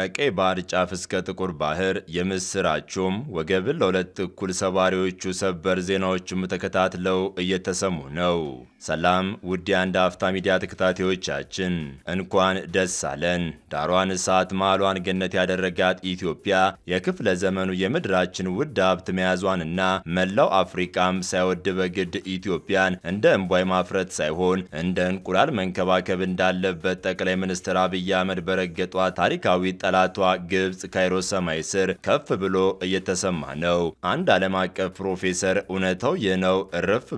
ከቀይ ባህር ጫፍ እስከ ጥቁር ባህር የምስራቹም ወገብን ለሁለት እኩል ሰባሪዎቹ ሰበር ዜናዎችም ተከታትለው እየተሰሙ ነው። ሰላም ውድ የአንድ አፍታ ሚዲያ ተከታታዮቻችን፣ እንኳን ደስ አለን። ዳሯን እሳት መሃሏን ገነት ያደረጋት ኢትዮጵያ የክፍለ ዘመኑ የምድራችን ውድ ሀብት መያዟንና መላው አፍሪካም ሳይወድ በግድ ኢትዮጵያን እንደ እንቧይ ማፍረት ሳይሆን እንደ እንቁላል መንከባከብ እንዳለበት ጠቅላይ ሚኒስትር አብይ አህመድ በረገጧ ታሪካዊ ጠላቷ ግብፅ ካይሮ ሰማይ ስር ከፍ ብሎ እየተሰማ ነው። አንድ ዓለም አቀፍ ፕሮፌሰር እውነታው ይህ ነው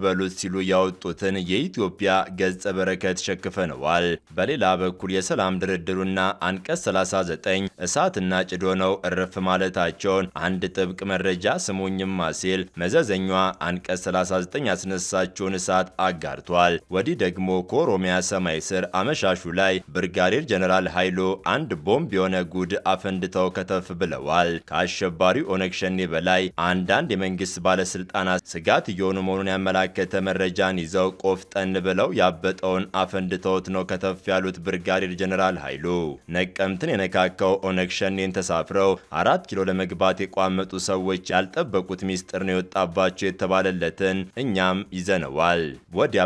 በሉት ሲሉ ያወጡትን የኢትዮጵያ ገጸ በረከት ሸክፈነዋል። በሌላ በኩል የሰላም ድርድሩና አንቀጽ 39 እሳትና ጭድ ሆነው እርፍ ማለታቸውን አንድ ጥብቅ መረጃ ስሙኝማ ሲል መዘዘኛ አንቀጽ 39 ያስነሳችውን እሳት አጋርቷል። ወዲህ ደግሞ ከኦሮሚያ ሰማይ ስር አመሻሹ ላይ ብርጋዴር ጀነራል ኃይሉ አንድ ቦምብ የሆነ ጉድ አፈንድተው ከተፍ ብለዋል። ከአሸባሪው ኦነግ ሸኔ በላይ አንዳንድ የመንግስት ባለስልጣናት ስጋት እየሆኑ መሆኑን ያመላከተ መረጃን ይዘው ቆፍ ቆፍጠን ብለው ያበጠውን አፈንድተውት ነው ከተፍ ያሉት ብርጋዴር ጀነራል ኃይሉ ነቀምትን የነካካው ኦነግ ሸኔን ተሳፍረው አራት ኪሎ ለመግባት የቋመጡ ሰዎች ያልጠበቁት ሚስጥር ነው የወጣባቸው የተባለለትን እኛም ይዘነዋል። ወዲያ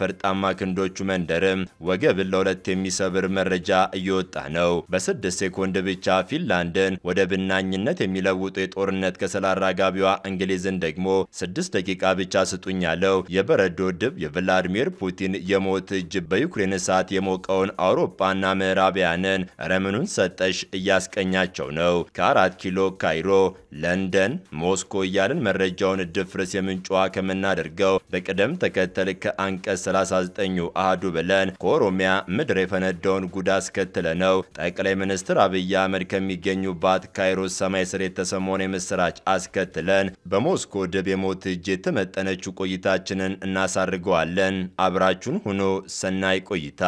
ፈርጣማ ክንዶቹ መንደርም ወገብን ለሁለት የሚሰብር መረጃ እየወጣ ነው። በስድስት ሴኮንድ ብቻ ፊንላንድን ወደ ብናኝነት የሚለውጡ የጦርነት ከሰል አራጋቢዋ እንግሊዝን ደግሞ ስድስት ደቂቃ ብቻ ስጡኝ ያለው የበረዶ ድብ የብላ ቭላዲሚር ፑቲን የሞት እጅ በዩክሬን እሳት የሞቀውን አውሮፓና ምዕራቢያንን ረምኑን ሰጠሽ እያስቀኛቸው ነው። ከአራት ኪሎ ካይሮ፣ ለንደን፣ ሞስኮ እያልን መረጃውን ድፍርስ የምንጫዋ ከምናደርገው በቅደም ተከተል ከአንቀጽ 39 አህዱ ብለን ከኦሮሚያ ምድር የፈነዳውን ጉዳ አስከትለ ነው ጠቅላይ ሚኒስትር አብይ አህመድ ከሚገኙባት ካይሮ ሰማይ ስር የተሰማውን የምስራች አስከትለን በሞስኮ ድብ የሞት እጅ የተመጠነችው ቆይታችንን እናሳርገዋለን። አብራችሁን ሆኖ ሰናይ ቆይታ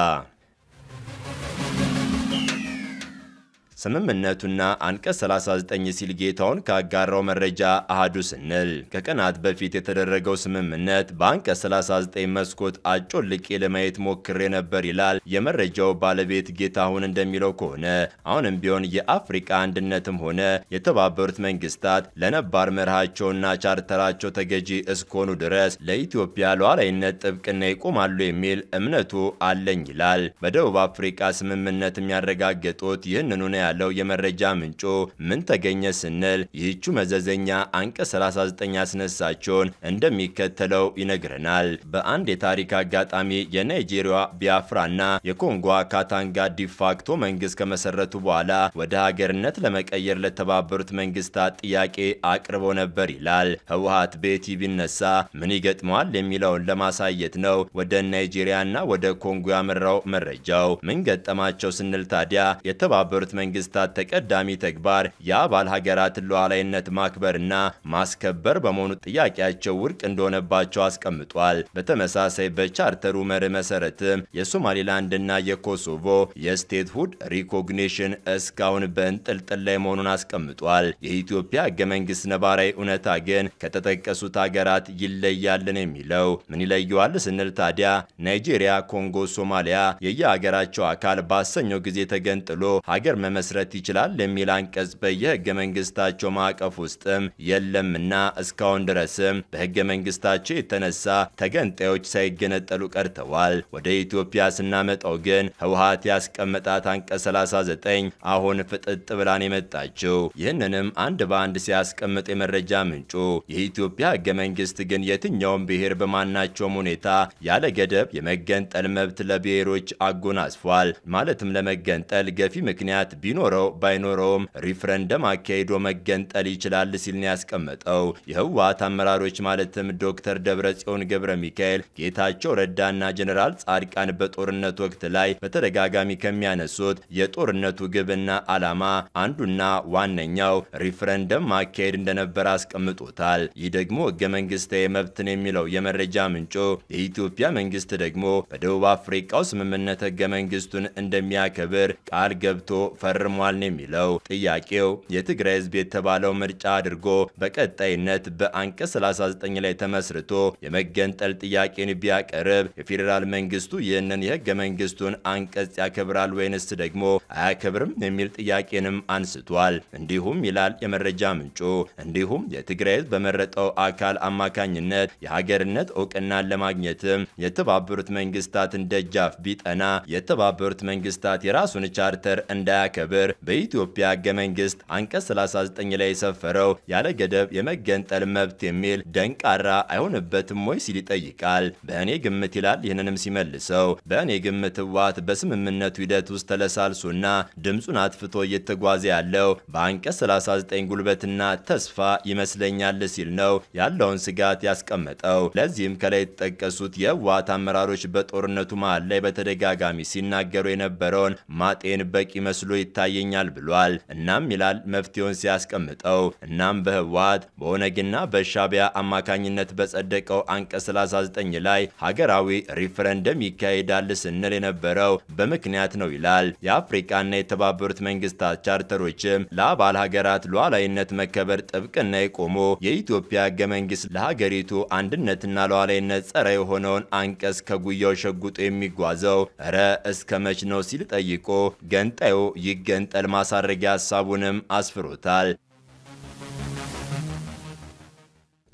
ስምምነቱና አንቀጽ 39 ሲል ጌታውን ካጋራው መረጃ አህዱ ስንል ከቀናት በፊት የተደረገው ስምምነት በአንቀጽ 39 መስኮት አጮልቄ ለማየት ሞክሬ ነበር ይላል። የመረጃው ባለቤት ጌታሁን እንደሚለው ከሆነ አሁንም ቢሆን የአፍሪካ አንድነትም ሆነ የተባበሩት መንግስታት ለነባር መርሃቸውና ቻርተራቸው ተገዢ እስከሆኑ ድረስ ለኢትዮጵያ ሉዓላዊነት ጥብቅና ይቆማሉ የሚል እምነቱ አለኝ ይላል። በደቡብ አፍሪካ ስምምነት የሚያረጋግጡት ይህንኑ ነው ያለው የመረጃ ምንጩ ምን ተገኘ ስንል ይህቹ መዘዘኛ አንቀጽ 39 ያስነሳቸውን እንደሚከተለው ይነግረናል። በአንድ የታሪክ አጋጣሚ የናይጄሪያ ቢያፍራና የኮንጎ ካታንጋ ዲፋክቶ መንግስት ከመሰረቱ በኋላ ወደ ሀገርነት ለመቀየር ለተባበሩት መንግስታት ጥያቄ አቅርቦ ነበር ይላል። ህወሀት ቤቲ ቢነሳ ምን ይገጥመዋል የሚለውን ለማሳየት ነው ወደ ናይጄሪያና ወደ ኮንጎ ያመራው መረጃው። ምን ገጠማቸው ስንል ታዲያ የተባበሩት መንግስት መንግስታት ተቀዳሚ ተግባር የአባል ሀገራትን ሉዓላዊነት ማክበርና ማስከበር በመሆኑ ጥያቄያቸው ውድቅ እንደሆነባቸው አስቀምጧል። በተመሳሳይ በቻርተሩ መርህ መሰረትም የሶማሌላንድና የኮሶቮ የስቴትሁድ ሪኮግኒሽን እስካሁን በእንጥልጥል ላይ መሆኑን አስቀምጧል። የኢትዮጵያ ህገ መንግስት ነባራዊ እውነታ ግን ከተጠቀሱት ሀገራት ይለያልን የሚለው ምን ይለየዋል ስንል ታዲያ ናይጄሪያ፣ ኮንጎ፣ ሶማሊያ የየሀገራቸው አካል ባሰኘው ጊዜ ተገንጥሎ ሀገር መመ መመስረት ይችላል የሚል አንቀጽ በየህገ መንግስታቸው ማዕቀፍ ውስጥም የለምና እስካሁን ድረስም በህገ መንግስታቸው የተነሳ ተገንጣዮች ሳይገነጠሉ ቀርተዋል። ወደ ኢትዮጵያ ስናመጣው ግን ህወሀት ያስቀመጣት አንቀጽ 39 አሁን ፍጥጥ ብላን የመጣችው ይህንንም አንድ በአንድ ሲያስቀምጥ የመረጃ ምንጩ የኢትዮጵያ ህገ መንግስት ግን የትኛውም ብሔር በማናቸውም ሁኔታ ያለ ገደብ የመገንጠል መብት ለብሔሮች አጎናጽፏል። ማለትም ለመገንጠል ገፊ ምክንያት ቢ ቢኖረው ባይኖረውም ሪፍረንደም አካሂዶ መገንጠል ይችላል ሲል ነው ያስቀመጠው። የህወሓት አመራሮች ማለትም ዶክተር ደብረጽዮን ገብረ ሚካኤል፣ ጌታቸው ረዳና ጀኔራል ጻድቃን በጦርነት ወቅት ላይ በተደጋጋሚ ከሚያነሱት የጦርነቱ ግብና ዓላማ አንዱና ዋነኛው ሪፍረንደም ማካሄድ እንደነበረ አስቀምጦታል። ይህ ደግሞ ህገ መንግስታዊ መብትን የሚለው የመረጃ ምንጩ፣ የኢትዮጵያ መንግስት ደግሞ በደቡብ አፍሪቃው ስምምነት ህገ መንግስቱን እንደሚያከብር ቃል ገብቶ ፈር ፈርሟል ነው የሚለው ጥያቄው የትግራይ ህዝብ የተባለው ምርጫ አድርጎ በቀጣይነት በአንቀጽ 39 ላይ ተመስርቶ የመገንጠል ጥያቄን ቢያቀርብ የፌዴራል መንግስቱ ይህንን የህገ መንግስቱን አንቀጽ ያከብራል ወይንስ ደግሞ አያከብርም የሚል ጥያቄንም አንስቷል። እንዲሁም ይላል የመረጃ ምንጩ፣ እንዲሁም የትግራይ ህዝብ በመረጠው አካል አማካኝነት የሀገርነት እውቅናን ለማግኘትም የተባበሩት መንግስታትን ደጃፍ ቢጠና የተባበሩት መንግስታት የራሱን ቻርተር እንዳያከብር ትብብር በኢትዮጵያ ህገ መንግስት አንቀጽ 39 ላይ የሰፈረው ያለ ገደብ የመገንጠል መብት የሚል ደንቃራ አይሆንበትም ወይ ሲል ይጠይቃል። በእኔ ግምት ይላል። ይህንንም ሲመልሰው በእኔ ግምት ህወሓት በስምምነቱ ሂደት ውስጥ ተለሳልሶና ድምፁን አትፍቶ እየተጓዘ ያለው በአንቀጽ 39 ጉልበትና ተስፋ ይመስለኛል ሲል ነው ያለውን ስጋት ያስቀመጠው። ለዚህም ከላይ የተጠቀሱት የህወሓት አመራሮች በጦርነቱ መሃል ላይ በተደጋጋሚ ሲናገሩ የነበረውን ማጤን በቂ መስሎ ይታያል ይታየኛል ብሏል። እናም ይላል መፍትሄውን ሲያስቀምጠው እናም በህወሀት በኦነግና በሻቢያ አማካኝነት በጸደቀው አንቀጽ 39 ላይ ሀገራዊ ሪፍረንደም ይካሄዳል ስንል የነበረው በምክንያት ነው ይላል። የአፍሪቃና የተባበሩት መንግስታት ቻርተሮችም ለአባል ሀገራት ሉዓላዊነት መከበር ጥብቅና የቆሞ የኢትዮጵያ ህገ መንግስት ለሀገሪቱ አንድነትና ሉዓላዊነት ጸረ የሆነውን አንቀጽ ከጉያው ሸጉጦ የሚጓዘው እረ እስከ መች ነው ሲል ጠይቆ ገንጣዩ ይገ የመገንጠል ማሳረጊያ ሀሳቡንም አስፍሮታል።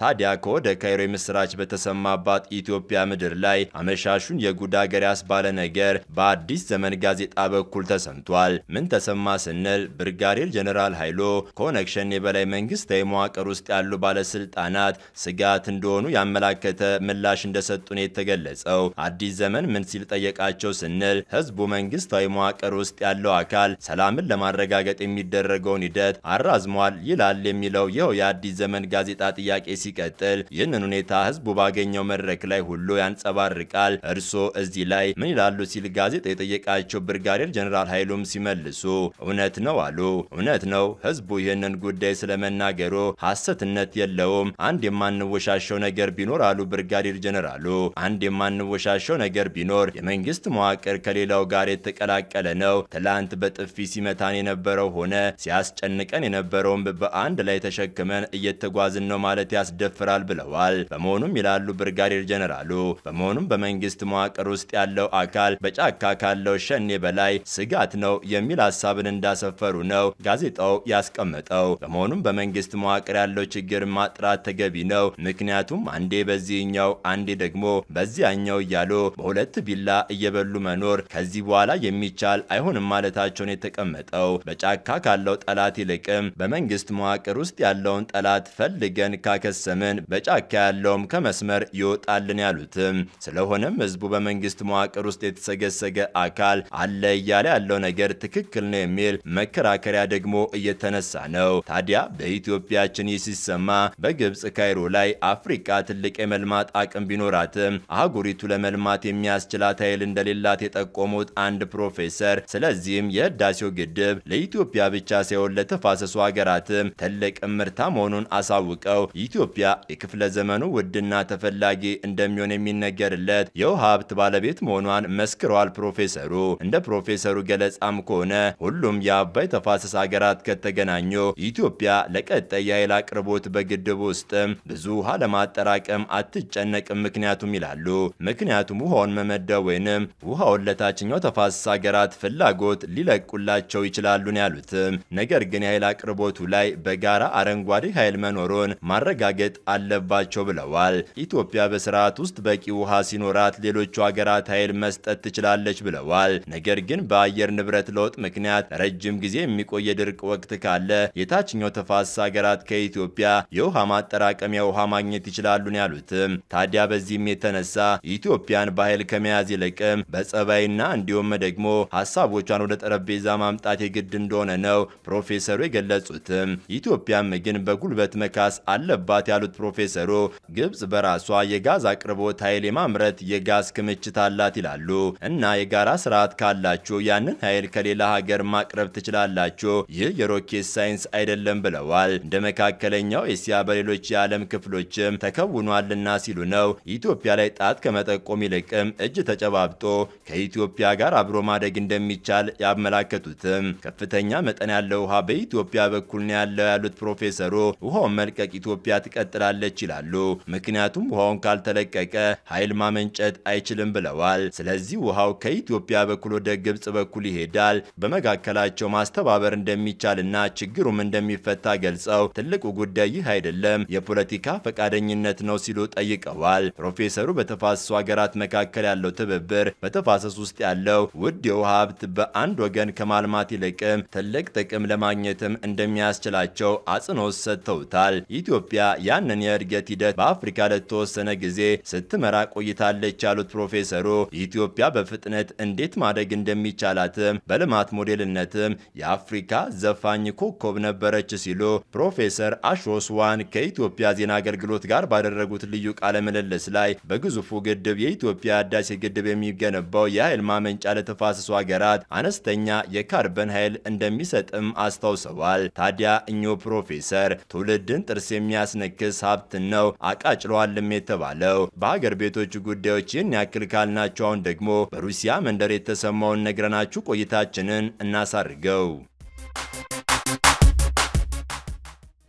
ታዲያ ከወደ ካይሮ የምስራች በተሰማባት ኢትዮጵያ ምድር ላይ አመሻሹን የጉድ አገር ያስባለ ነገር በአዲስ ዘመን ጋዜጣ በኩል ተሰምቷል። ምን ተሰማ ስንል ብርጋዴር ጀኔራል ኃይሎ ከኦነግ ሸኔ በላይ መንግስታዊ መዋቅር ውስጥ ያሉ ባለስልጣናት ስጋት እንደሆኑ ያመላከተ ምላሽ እንደሰጡ ነው የተገለጸው። አዲስ ዘመን ምን ሲል ጠየቃቸው ስንል ህዝቡ መንግስታዊ መዋቅር ውስጥ ያለው አካል ሰላምን ለማረጋገጥ የሚደረገውን ሂደት አራዝሟል ይላል የሚለው ይኸው የአዲስ ዘመን ጋዜጣ ጥያቄ ሲ ሲቀጥል ይህንን ሁኔታ ህዝቡ ባገኘው መድረክ ላይ ሁሉ ያንጸባርቃል። እርሶ እዚህ ላይ ምን ይላሉ? ሲል ጋዜጣ የጠየቃቸው ብርጋዴር ጀኔራል ኃይሉም ሲመልሱ እውነት ነው አሉ። እውነት ነው ህዝቡ ይህንን ጉዳይ ስለመናገሩ ሐሰትነት የለውም። አንድ የማንወሻሸው ነገር ቢኖር አሉ ብርጋዴር ጀኔራሉ፣ አንድ የማንወሻሸው ነገር ቢኖር የመንግስት መዋቅር ከሌላው ጋር የተቀላቀለ ነው። ትላንት በጥፊ ሲመታን የነበረው ሆነ ሲያስጨንቀን የነበረውም በአንድ ላይ ተሸክመን እየተጓዝን ነው ማለት ያስደ ይደፍራል ብለዋል። በመሆኑም ይላሉ ብርጋዴር ጀነራሉ፣ በመሆኑም በመንግስት መዋቅር ውስጥ ያለው አካል በጫካ ካለው ሸኔ በላይ ስጋት ነው የሚል ሀሳብን እንዳሰፈሩ ነው ጋዜጣው ያስቀመጠው። በመሆኑም በመንግስት መዋቅር ያለው ችግር ማጥራት ተገቢ ነው። ምክንያቱም አንዴ በዚህኛው አንዴ ደግሞ በዚያኛው እያሉ በሁለት ቢላ እየበሉ መኖር ከዚህ በኋላ የሚቻል አይሆንም ማለታቸውን የተቀመጠው በጫካ ካለው ጠላት ይልቅም በመንግስት መዋቅር ውስጥ ያለውን ጠላት ፈልገን ካከሰ ስምን በጫካ ያለውም ከመስመር ይወጣልን ያሉትም። ስለሆነም ህዝቡ በመንግስት መዋቅር ውስጥ የተሰገሰገ አካል አለ እያለ ያለው ነገር ትክክል ነው የሚል መከራከሪያ ደግሞ እየተነሳ ነው። ታዲያ በኢትዮጵያችን ይህ ሲሰማ በግብፅ ካይሮ ላይ አፍሪካ ትልቅ የመልማት አቅም ቢኖራትም አህጉሪቱ ለመልማት የሚያስችላት ኃይል እንደሌላት የጠቆሙት አንድ ፕሮፌሰር ስለዚህም የህዳሴው ግድብ ለኢትዮጵያ ብቻ ሳይሆን ለተፋሰሱ ሀገራትም ትልቅ ምርታ መሆኑን አሳውቀው ኢትዮጵያ ኢትዮጵያ የክፍለ ዘመኑ ውድና ተፈላጊ እንደሚሆን የሚነገርለት የውሃ ሀብት ባለቤት መሆኗን መስክረዋል ፕሮፌሰሩ። እንደ ፕሮፌሰሩ ገለጻም ከሆነ ሁሉም የአባይ ተፋሰስ ሀገራት ከተገናኙ ኢትዮጵያ ለቀጣይ የኃይል አቅርቦት በግድብ ውስጥም ብዙ ውሃ ለማጠራቀም አትጨነቅም፣ ምክንያቱም ይላሉ። ምክንያቱም ውሃውን መመደብ ወይንም ውሃውን ለታችኛው ተፋሰስ ሀገራት ፍላጎት ሊለቁላቸው ይችላሉን ያሉትም። ነገር ግን የኃይል አቅርቦቱ ላይ በጋራ አረንጓዴ ኃይል መኖሩን ማረጋገ ማረጋገጥ አለባቸው ብለዋል። ኢትዮጵያ በስርዓት ውስጥ በቂ ውሃ ሲኖራት ሌሎቹ ሀገራት ኃይል መስጠት ትችላለች ብለዋል። ነገር ግን በአየር ንብረት ለውጥ ምክንያት ረጅም ጊዜ የሚቆይ የድርቅ ወቅት ካለ የታችኛው ተፋሰስ ሀገራት ከኢትዮጵያ የውሃ ማጠራቀሚያ ውሃ ማግኘት ይችላሉ ያሉትም። ታዲያ በዚህም የተነሳ ኢትዮጵያን በኃይል ከመያዝ ይልቅም በጸባይና እንዲሁም ደግሞ ሀሳቦቿን ወደ ጠረጴዛ ማምጣት የግድ እንደሆነ ነው ፕሮፌሰሩ የገለጹትም። ኢትዮጵያም ግን በጉልበት መካስ አለባት ያሉት ፕሮፌሰሩ ግብጽ በራሷ የጋዝ አቅርቦት ኃይል የማምረት የጋዝ ክምችት አላት ይላሉ እና የጋራ ስርዓት ካላችሁ ያንን ኃይል ከሌላ ሀገር ማቅረብ ትችላላችሁ። ይህ የሮኬት ሳይንስ አይደለም ብለዋል። እንደ መካከለኛው ኤስያ በሌሎች የዓለም ክፍሎችም ተከውኗልና ሲሉ ነው። ኢትዮጵያ ላይ ጣት ከመጠቆም ይልቅም እጅ ተጨባብጦ ከኢትዮጵያ ጋር አብሮ ማደግ እንደሚቻል ያመላከቱትም ከፍተኛ መጠን ያለው ውሃ በኢትዮጵያ በኩል ነው ያለው ያሉት ፕሮፌሰሩ ውሃውን መልቀቅ ኢትዮጵያ ትቀ ቀጥላለች ይላሉ። ምክንያቱም ውሃውን ካልተለቀቀ ኃይል ማመንጨት አይችልም ብለዋል። ስለዚህ ውሃው ከኢትዮጵያ በኩል ወደ ግብጽ በኩል ይሄዳል። በመካከላቸው ማስተባበር እንደሚቻልና ችግሩም እንደሚፈታ ገልጸው ትልቁ ጉዳይ ይህ አይደለም፣ የፖለቲካ ፈቃደኝነት ነው ሲሉ ጠይቀዋል። ፕሮፌሰሩ በተፋሰሱ ሀገራት መካከል ያለው ትብብር በተፋሰሱ ውስጥ ያለው ውድ የውሃ ሀብት በአንድ ወገን ከማልማት ይልቅም ትልቅ ጥቅም ለማግኘትም እንደሚያስችላቸው አጽንኦት ሰጥተውታል። ኢትዮጵያ ያንን የእድገት ሂደት በአፍሪካ ለተወሰነ ጊዜ ስትመራ ቆይታለች ያሉት ፕሮፌሰሩ ኢትዮጵያ በፍጥነት እንዴት ማደግ እንደሚቻላትም በልማት ሞዴልነትም የአፍሪካ ዘፋኝ ኮከብ ነበረች ሲሉ ፕሮፌሰር አሾስዋን ከኢትዮጵያ ዜና አገልግሎት ጋር ባደረጉት ልዩ ቃለ ምልልስ ላይ በግዙፉ ግድብ የኢትዮጵያ ህዳሴ ግድብ የሚገነባው የኃይል ማመንጫ ለተፋሰሱ ሀገራት አነስተኛ የካርበን ኃይል እንደሚሰጥም አስታውሰዋል። ታዲያ እኚሁ ፕሮፌሰር ትውልድን ጥርስ የሚያስነካ ክስ ሀብት ነው አቃጭለዋልም የተባለው። በሀገር ቤቶች ጉዳዮች ይህን ያክል ካልናቸው አሁን ደግሞ በሩሲያ መንደር የተሰማውን ነግረናችሁ ቆይታችንን እናሳርገው።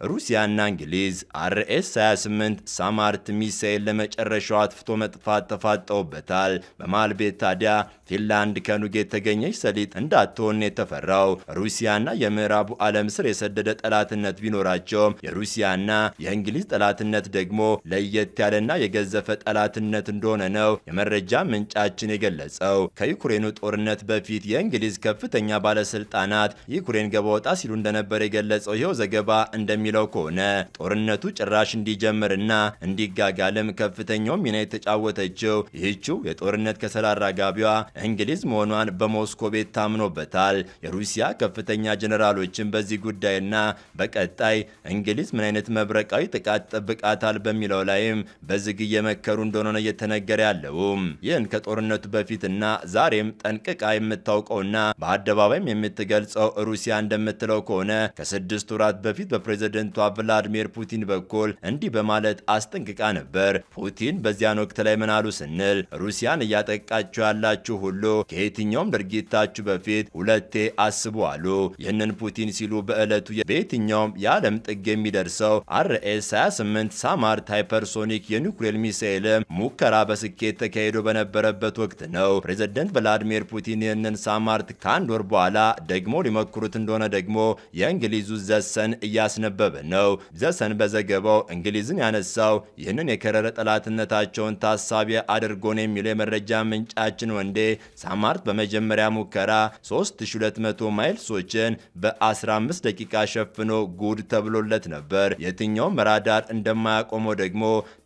ሩሲያና እንግሊዝ አርኤስ 28 ሳማርት ሚሳኤል ለመጨረሻው አጥፍቶ መጥፋት ተፋጠውበታል። በመሃል ቤት ታዲያ ፊንላንድ ከኑግ የተገኘች ሰሊጥ እንዳትሆን የተፈራው ሩሲያና የምዕራቡ ዓለም ስር የሰደደ ጠላትነት ቢኖራቸውም የሩሲያና የእንግሊዝ ጠላትነት ደግሞ ለየት ያለና የገዘፈ ጠላትነት እንደሆነ ነው የመረጃ ምንጫችን የገለጸው። ከዩክሬኑ ጦርነት በፊት የእንግሊዝ ከፍተኛ ባለስልጣናት ዩክሬን ገባ ወጣ ሲሉ እንደነበር የገለጸው ይኸው ዘገባ እንደሚ የሚለው ከሆነ ጦርነቱ ጭራሽ እንዲጀምርና እንዲጋጋልም ከፍተኛው ሚና የተጫወተችው ይህችው የጦርነት ከሰል አራጋቢዋ እንግሊዝ መሆኗን በሞስኮ ቤት ታምኖበታል። የሩሲያ ከፍተኛ ጀኔራሎችን በዚህ ጉዳይና በቀጣይ እንግሊዝ ምን አይነት መብረቃዊ ጥቃት ጠብቃታል በሚለው ላይም በዝግ እየመከሩ እንደሆነ እየተነገረ ያለውም። ይህን ከጦርነቱ በፊትና ዛሬም ጠንቅቃ የምታውቀውና በአደባባይም የምትገልጸው ሩሲያ እንደምትለው ከሆነ ከስድስት ወራት በፊት በፕሬዚደንት ፕሬዝደንቷ ቭላድሚር ፑቲን በኩል እንዲህ በማለት አስጠንቅቃ ነበር። ፑቲን በዚያን ወቅት ላይ ምናሉ ስንል ሩሲያን እያጠቃችሁ ያላችሁ ሁሉ ከየትኛውም ድርጊታችሁ በፊት ሁለቴ አስቡ አሉ። ይህንን ፑቲን ሲሉ በዕለቱ በየትኛውም የዓለም ጥግ የሚደርሰው አርኤስ 28 ሳማርት ሃይፐርሶኒክ የኒውክሌር ሚሳኤልም ሙከራ በስኬት ተካሂዶ በነበረበት ወቅት ነው። ፕሬዝደንት ቭላዲሚር ፑቲን ይህንን ሳማርት ከአንድ ወር በኋላ ደግሞ ሊመክሩት እንደሆነ ደግሞ የእንግሊዙ ዘሰን እያስነበበ እየተነበበ ነው። ዘሰን በዘገባው እንግሊዝን ያነሳው ይህንን የከረረ ጠላትነታቸውን ታሳቢ አድርጎን የሚለው የመረጃ ምንጫችን ወንዴ ሳማርት በመጀመሪያ ሙከራ 3200 ማይልሶችን በ15 ደቂቃ ሸፍኖ ጉድ ተብሎለት ነበር። የትኛውም ራዳር እንደማያቆመው ደግሞ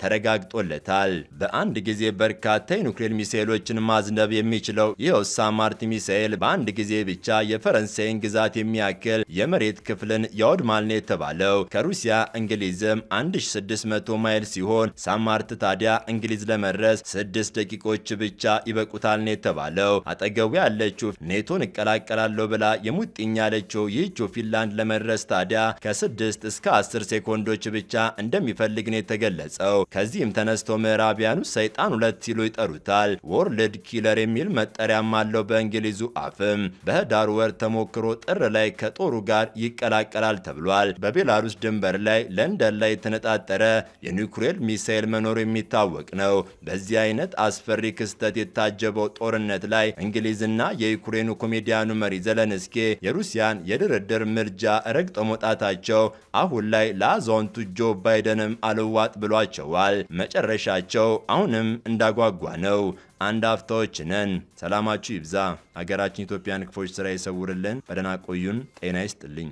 ተረጋግጦለታል። በአንድ ጊዜ በርካታ የኑክሌር ሚሳኤሎችን ማዝነብ የሚችለው ይኸው ሳማርት ሚሳኤል በአንድ ጊዜ ብቻ የፈረንሳይን ግዛት የሚያክል የመሬት ክፍልን ያወድማል ነው የተባለው። ያለው ከሩሲያ እንግሊዝም 1600 ማይል ሲሆን ሳማርት ታዲያ እንግሊዝ ለመድረስ ስድስት ደቂቆች ብቻ ይበቁታል ነው የተባለው። አጠገቡ ያለችው ኔቶን እቀላቀላለሁ ብላ የሙጥኝ ያለችው ይህችው ፊንላንድ ለመድረስ ታዲያ ከስድስት እስከ አስር ሴኮንዶች ብቻ እንደሚፈልግ ነው የተገለጸው። ከዚህም ተነስቶ ምዕራቢያኑ ሰይጣን ሁለት ሲሉ ይጠሩታል። ወርልድ ኪለር የሚል መጠሪያም አለው በእንግሊዙ አፍም። በህዳር ወር ተሞክሮ ጥር ላይ ከጦሩ ጋር ይቀላቀላል ተብሏል። በቤላ ቤላሩስ ድንበር ላይ ለንደን ላይ የተነጣጠረ የኒውክሌር ሚሳኤል መኖሩ የሚታወቅ ነው። በዚህ አይነት አስፈሪ ክስተት የታጀበው ጦርነት ላይ እንግሊዝና የዩክሬኑ ኮሜዲያኑ መሪ ዘለንስኬ የሩሲያን የድርድር ምርጃ ረግጦ መውጣታቸው አሁን ላይ ለአዛውንቱ ጆ ባይደንም አልዋጥ ብሏቸዋል። መጨረሻቸው አሁንም እንዳጓጓ ነው። አንድ አፍታዎች ነን። ሰላማችሁ ይብዛ። ሀገራችን ኢትዮጵያን ክፎች ስራ ይሰውርልን። በደህና ቆዩን። ጤና ይስጥልኝ።